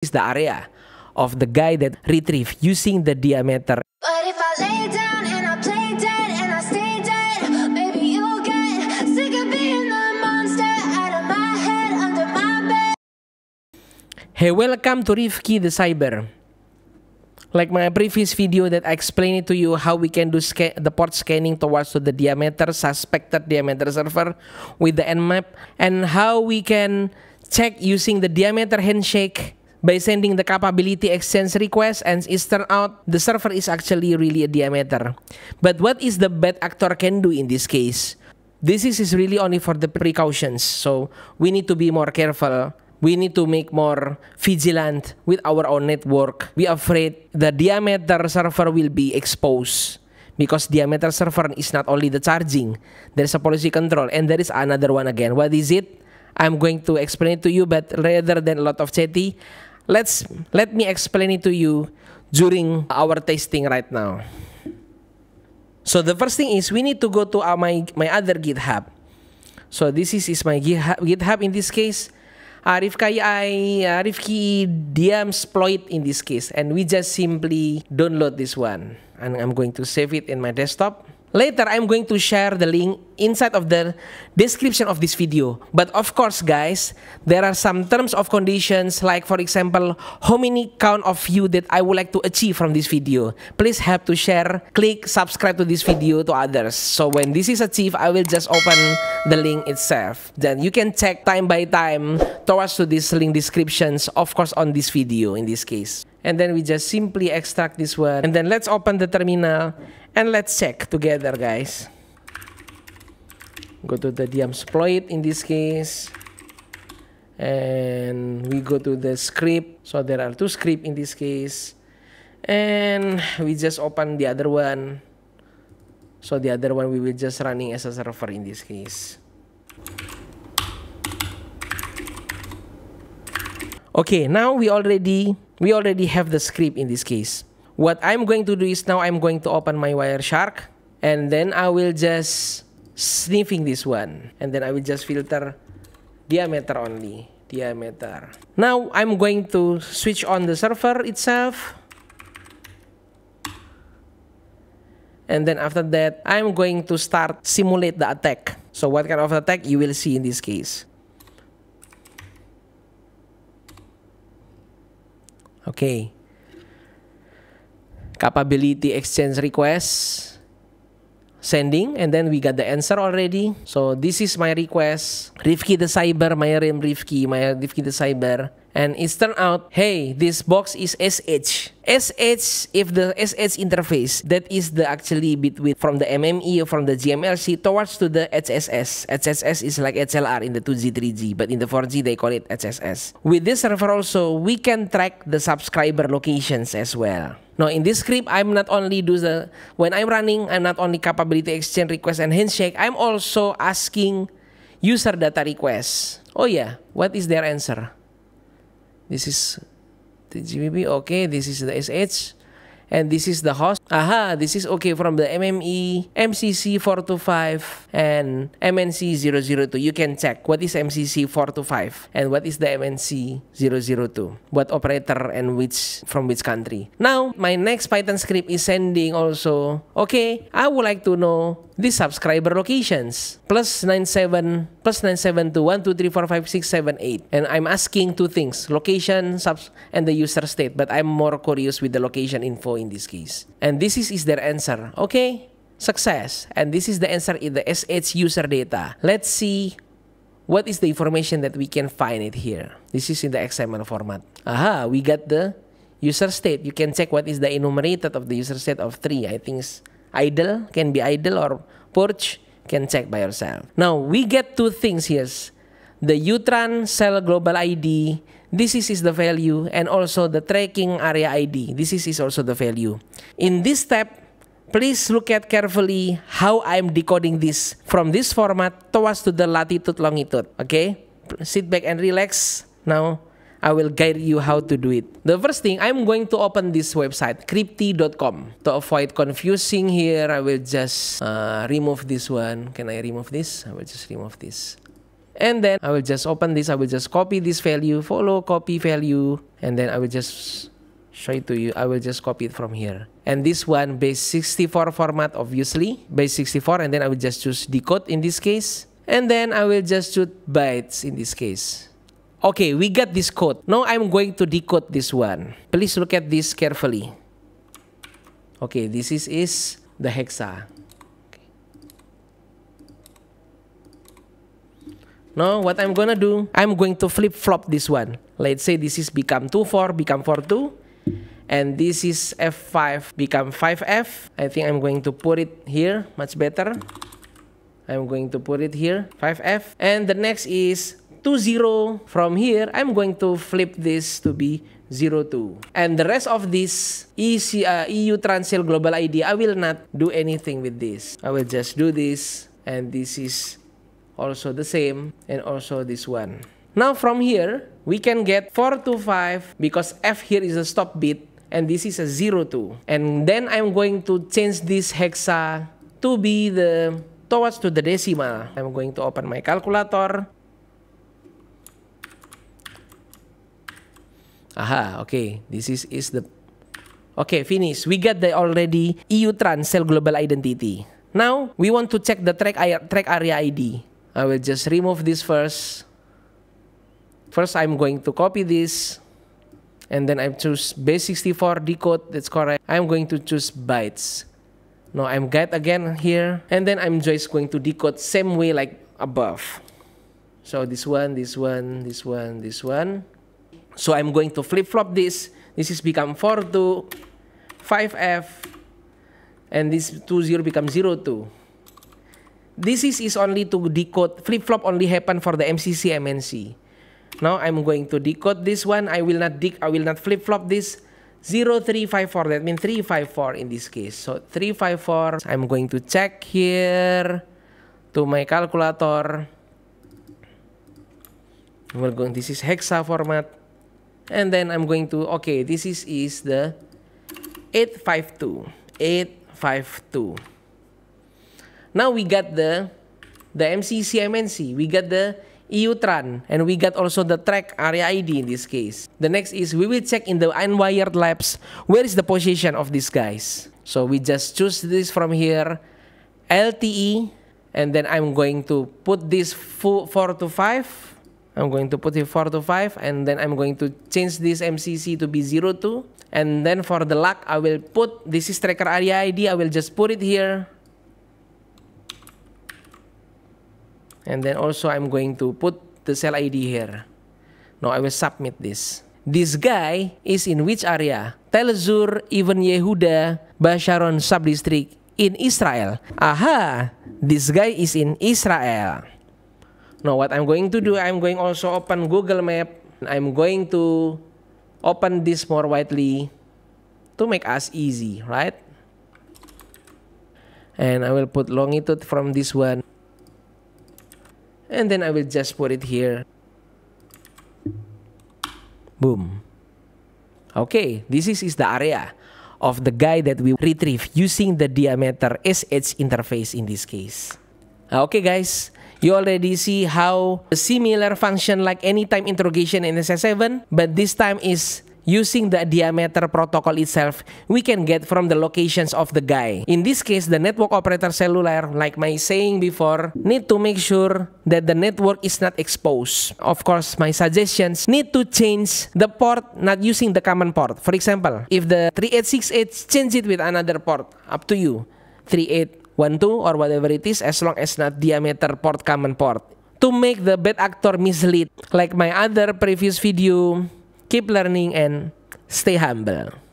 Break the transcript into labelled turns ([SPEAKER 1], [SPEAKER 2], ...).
[SPEAKER 1] is the area of the guy that retrieve using the diameter. But if I lay down and I play dead and I stay dead, maybe you'll get sick of being the monster out of my head, under my bed. Hey, welcome to Rifki the Cyber. Like my previous video that I explained to you how we can do the port scanning towards to the diameter, suspected diameter server with the Nmap and how we can check using the diameter handshake by sending the capability exchange request and it's turned out the server is actually really a diameter. But what is the bad actor can do in this case? This is really only for the precautions. So we need to be more careful. We need to make more vigilant with our own network. We afraid the diameter server will be exposed because diameter server is not only the charging. There's a policy control and there is another one again. What is it? I'm going to explain it to you, but rather than a lot of chatty, Let's let me explain it to you during our tasting right now. So the first thing is we need to go to uh, my my other GitHub. So this is is my GitHub. GitHub in this case, Arif KI Arif KI in this case, and we just simply download this one, and I'm going to save it in my desktop. Later, I'm going to share the link inside of the description of this video. But of course, guys, there are some terms of conditions like, for example, how many count of you that I would like to achieve from this video. Please help to share, click, subscribe to this video to others. So when this is achieved, I will just open the link itself. Then you can check time by time towards to this link descriptions, of course, on this video in this case and then we just simply extract this word and then let's open the terminal and let's check together guys go to the exploit in this case and we go to the script so there are two script in this case and we just open the other one so the other one we will just running as a server in this case okay now we already we already have the script in this case. What I'm going to do is now I'm going to open my Wireshark and then I will just sniffing this one and then I will just filter diameter only diameter. Now I'm going to switch on the server itself and then after that I'm going to start simulate the attack. So what kind of attack you will see in this case. Oke. Okay. Capability exchange request sending and then we got the answer already. So this is my request. Rifki the Cyber, my name Rifki, my Rifki the Cyber. and it's turned out hey this box is sh sh if the sh interface that is the actually between from the mme or from the gmlc towards to the hss hss is like hlr in the 2g 3g but in the 4g they call it hss with this server also we can track the subscriber locations as well now in this script, I'm not only do the when I'm running, I'm not only capability exchange request and handshake, I'm also asking user data requests. Oh yeah, what is their answer? this is the GBB okay this is the SH and this is the host aha this is okay from the mme mcc 425 and mnc 002 you can check what is mcc 425 and what is the mnc 002 what operator and which from which country now my next python script is sending also okay i would like to know the subscriber locations plus 97 plus 97 to 1 2 3 4 5 6 7 8 and i'm asking two things location subs and the user state but i'm more curious with the location info in this case. And this is, is their answer. Okay, success. And this is the answer in the SH user data. Let's see what is the information that we can find it here. This is in the XML format. Aha, we got the user state. You can check what is the enumerated of the user state of three. I think idle can be idle or purge can check by yourself. Now we get two things here. The Utran cell global ID This is the value and also the tracking area ID. This is also the value. In this step, please look at carefully how I'm decoding this from this format towards to the latitude longitude. Okay, sit back and relax. Now I will guide you how to do it. The first thing I'm going to open this website crypti.com to avoid confusing here. I will just uh, remove this one. Can I remove this? I will just remove this. and then I will just open this I will just copy this value follow copy value and then I will just show it to you I will just copy it from here and this one base 64 format obviously base 64 and then I will just choose decode in this case and then I will just choose bytes in this case okay we got this code now I'm going to decode this one please look at this carefully okay this is, is the hexa No, what I'm gonna do, I'm going to flip-flop this one. Let's say this is become 2-4, become 4-2. And this is f5, become 5f. I think I'm going to put it here, much better. I'm going to put it here, 5f. And the next is 2-0. From here, I'm going to flip this to be 02. And the rest of this EC, uh, EU Transil Global ID, I will not do anything with this. I will just do this. And this is also the same and also this one now from here we can get 4 to 5 because F here is a stop beat and this is a 0 2 and then I'm going to change this hexa to be the towards to the decimal I'm going to open my calculator aha okay this is is the okay finish we get the already EU trans cell global identity now we want to check the track, track area ID I will just remove this first. First, I'm going to copy this. And then I choose base64 decode. That's correct. I'm going to choose bytes. Now I'm get again here. And then I'm just going to decode same way like above. So this one, this one, this one, this one. So I'm going to flip-flop this. This is become 4 to 5F. And this 2, 0 becomes 0, 2 this is, is only to decode flip-flop only happen for the MCC MNC now I'm going to decode this one I will not dec I will not flip-flop this 0354 that means 354 in this case so 354 I'm going to check here to my calculator we're going this is hexa format and then I'm going to okay this is is the 852 852 now we got the the MCC MNC. We got the EUTRAN and we got also the track area ID in this case. The next is we will check in the unwired labs where is the position of these guys. So we just choose this from here LTE and then I'm going to put this 4 to 5 I'm going to put it 4 to 5 and then I'm going to change this MCC to be zero two, and then for the lock I will put this is tracker area ID I will just put it here and then also I'm going to put the cell ID here. Now I will submit this. This guy is in which area? Tel Zur, even Yehuda, Basharon sub-district in Israel. Aha, this guy is in Israel. Now what I'm going to do, I'm going also open Google Map. I'm going to open this more widely to make us easy, right? And I will put longitude from this one and then I will just put it here boom okay this is, is the area of the guy that we retrieve using the diameter SH interface in this case okay guys You already see how similar function like anytime interrogation in SS7, but this time is using the diameter protocol itself we can get from the locations of the guy. In this case, the network operator cellular, like my saying before, need to make sure that the network is not exposed. Of course, my suggestions need to change the port not using the common port. For example, if the 3868 change it with another port, up to you. 3812 or whatever it is as long as not diameter port common port. To make the bad actor mislead, like my other previous video, keep learning and stay humble.